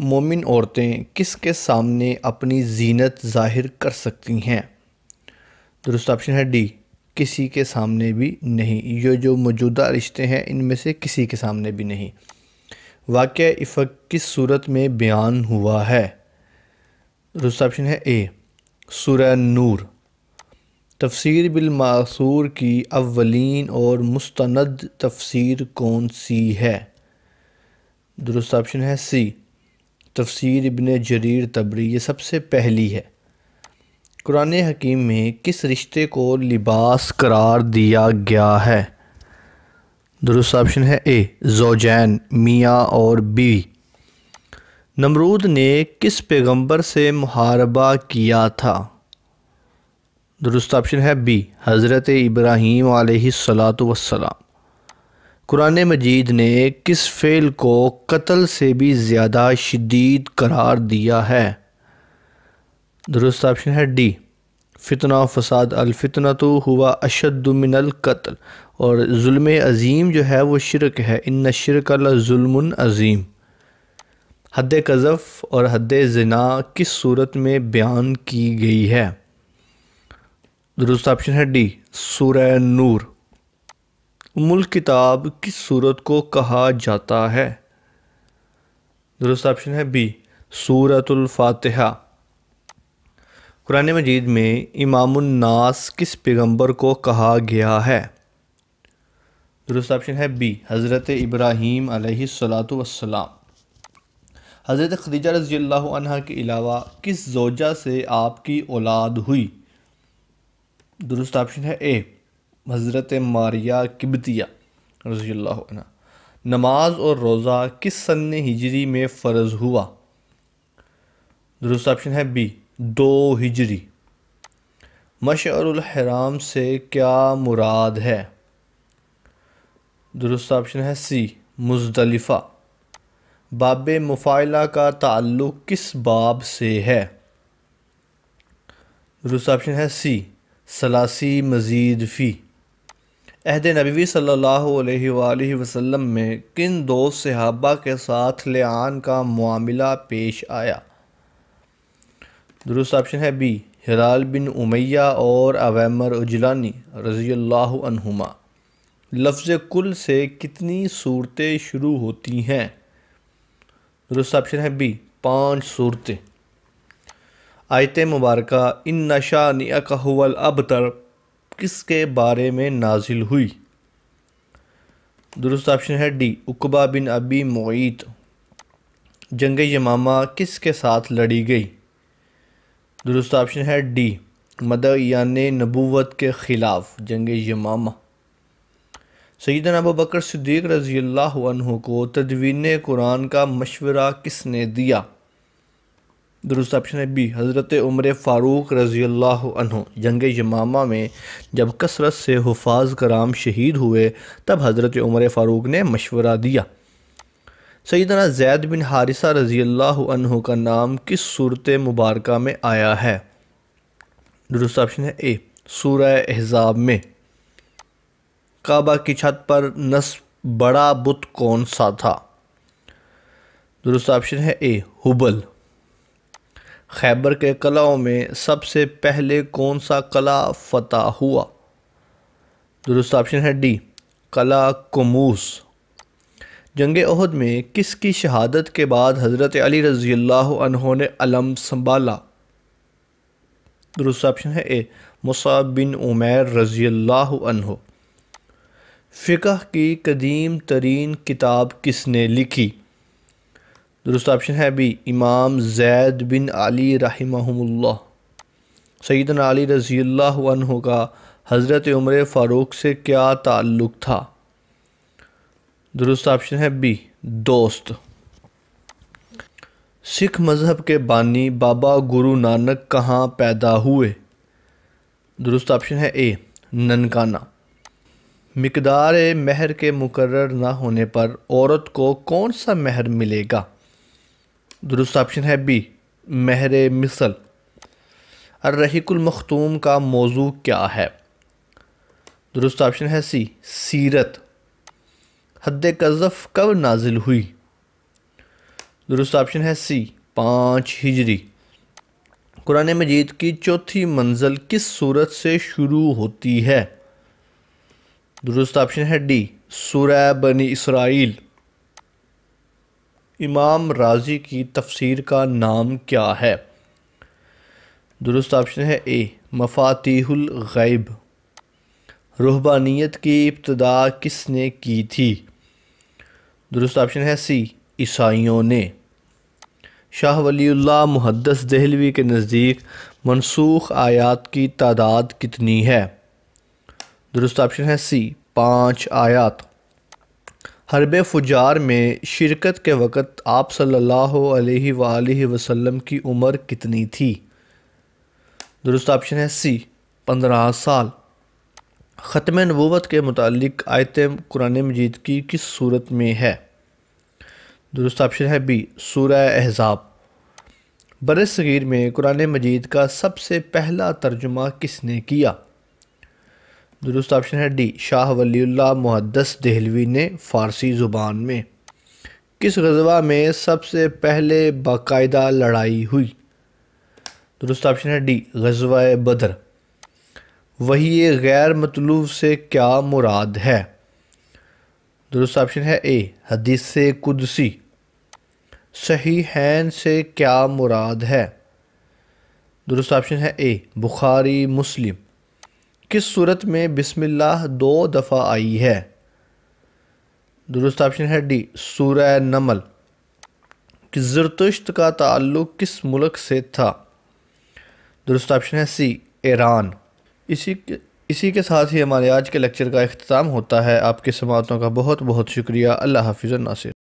मोमिन औरतें किसके सामने अपनी जीनत ज़ाहिर कर सकती हैं दुरुस्त ऑप्शन है डी किसी के सामने भी नहीं ये जो मौजूदा रिश्ते हैं इनमें से किसी के सामने भी नहीं वाक़ इफ़क किस सूरत में बयान हुआ है दुरुस्त ऑप्शन है ए सुर नूर तफसीर बिलमासूर की अवलिन और मुस्तनद तफसीर कौन सी है दुरुस्त ऑप्शन है सी तफसीर इबन जरीर तबरी ये सबसे पहली है कुरान हकीम में किस रिश्ते को लिबास करार दिया गया है दुरुस्त ऑप्शन है ए जोजैन मियाँ और बीवी नमरूद ने किस पैगंबर से मुहारबा किया था दुरुस्त ऑप्शन है बी हज़रत इब्राहीम सलात वसलाम कुरान मजीद ने किस फ़ेल को कत्ल से भी ज़्यादा शदीद करार दिया है दुरुस्त ऑप्शन है डी फितना फसाद अलफितना तो हुआ अशदमिनल कत्ल और जुल्म अज़ीम जो है वो शिरक है इन शिरक जुल्मन अज़ीम हद कज़फ़ और हद जना किस सूरत में बयान की गई है दुरुस्त ऑप्शन है डी सुर नूर मुल किताब किस सूरत को कहा जाता है दुरुस्त ऑप्शन है बी फातिहा कुरान मजीद में इमामनास किस पैगंबर को कहा गया है दुरुस्त ऑप्शन है बी हज़रत इब्राहीम सलातम हज़रत खदीजा रजी अल्लाह के अलावा किस जोजा से आपकी औलाद हुई दुरुस्त ऑप्शन है ए हज़रत मारिया किबतिया रजी अल्लाह नमाज और रोज़ा किस सन हिजरी में फ़र्ज़ हुआ दुरुस्त ऑप्शन है बी दो हिजरी मशराम से क्या मुराद है दुरुस्त ऑप्शन है सी मुजलिफ़ा बाब मुफाइला का ताल्लुक़ किस बाब से है दुरुस्त ऑप्शन है सी सलासी मज़ीद फ़ी अहद नबी सल्ला वसम में किन दो सहाबा के साथ आन का मामला पेश आया दुरुस्त ऑप्शन है बी हिलाल बिन उमैया और अवैमर उजलानी रज़ी अल्लाहुमा लफ्ज़ कुल से कितनी सूरतें शुरू होती हैं दुरुस्त ऑप्शन है बी पाँच सूरतें आयत मुबारक इन नशा निया अब तर किसके बारे में नाजिल हुई दुरुस्त ऑप्शन है डी उकबा बिन अबी मोईत जंग यमामा किसके साथ लड़ी गई दुरुस्त ऑप्शन है डी मदयान नबूवत के ख़िलाफ़ जंग यमामा सैदन अबू बकर सिद्दीक रज़ी को तदवीन कुरान का मशवरा किसने दिया दुरुस्त ऑप्शन है बी हज़रत उमर फ़ारूक रज़ी अल्लाह जंग यमामा में जब कसरत से हफाज कराम शहीद हुए तब हज़रत उम्र फ़ारूक ने मशवरा दिया सईदना जैद बिन हारिसा रज़ी अल्लाह का नाम किस सूरत मुबारक में आया है दुरुस्त ऑप्शन है ए सूर एहजाब में काबा की छत पर नस बड़ा बुत कौन सा था दुरुस्त ऑप्शन है ए हुबल खैबर के कलाओं में सबसे पहले कौन सा कला फतह हुआ दुरुस्त ऑप्शन है डी कला कमूस जंग अहद में किसकी शहादत के बाद हज़रत अली रज़ी अल्लाह ने अलम संभाला दुरुस्त ऑप्शन है ए मुसा बिन उमैर रज़ी अल्लाह फ़िकह की कदीम तरीन किताब किसने लिखी दुरुस्त ऑप्शन है बी इमाम जैद बिन अली रहीमहमुल्ला सैदन अली रज़ी अल्लाह का हज़रत उमर फ़ारूक से क्या ताल्लुक़ था दुरुस्त ऑप्शन है बी दोस्त सिख मज़हब के बानी बाबा गुरु नानक कहाँ पैदा हुए दुरुस्त ऑप्शन है ए ननकाना मकदार महर के मुकर ना होने पर औरत को कौन सा महर मिलेगा दुरुस्त ऑप्शन है बी महर मिसल मखतूम का मौजू क्या है दुरुस्त ऑप्शन है सी सीरत हद कज़फ़ कब नाजिल हुई दुरुस्त ऑप्शन है सी पाँच हिजरी कुरान मजीद की चौथी मंजिल किस सूरत से शुरू होती है दुरुस्त ऑप्शन है डी सूरह बनी इसराइल इमाम राजी की तफसीर का नाम क्या है दुरुस्त ऑप्शन है ए मफातीहुल गैब रूहबानियत की इब्तदा किसने की थी दुरुस्त ऑप्शन है सी ईसाइयों ने शाह वलील्ला मुहदस दहलवी के नज़दीक मनसूख आयात की तादाद कितनी है दुरुस्त ऑप्शन है सी पाँच आयात हरब फुजार में शिरकत के वक़्त आप सल्ला वसल्लम की उम्र कितनी थी दुरुस्त ऑप्शन है सी पंद्रह साल ख़त्म नबूत के मतलब आयत कुरान मजीद की किस सूरत में है दुरुस्त ऑप्शन है बी सूर एहजाब बर सग़ीर में कुरान मजीद का सबसे पहला तर्जुमा किसने किया दुरुस्त ऑप्शन है डी शाह वलील्ला मुहदस दहलवी ने फ़ारसी ज़ुबान में किस गजवा में सबसे पहले बाकायदा लड़ाई हुई दुरुस्त ऑप्शन है डी गजवा बदर वही गैर मतलूब से क्या मुराद है दुरुस्त ऑप्शन है ए हदीस कुदसी सही हैन से क्या मुराद है दुरुस्त ऑप्शन है ए बुखारी मुस्लिम किस सूरत में बिस्मिल्लाह दो दफ़ा आई है दुरुस्त ऑप्शन है डी सूर्य नमल कि जरतुश्त का ताल्लुक किस मुल्क से था दुरुस्त ऑप्शन है सी ईरान इसी के इसी के साथ ही हमारे आज के लेक्चर का अख्ताम होता है आपकी समातों का बहुत बहुत शुक्रिया अल्लाह हाफिज़ नासिर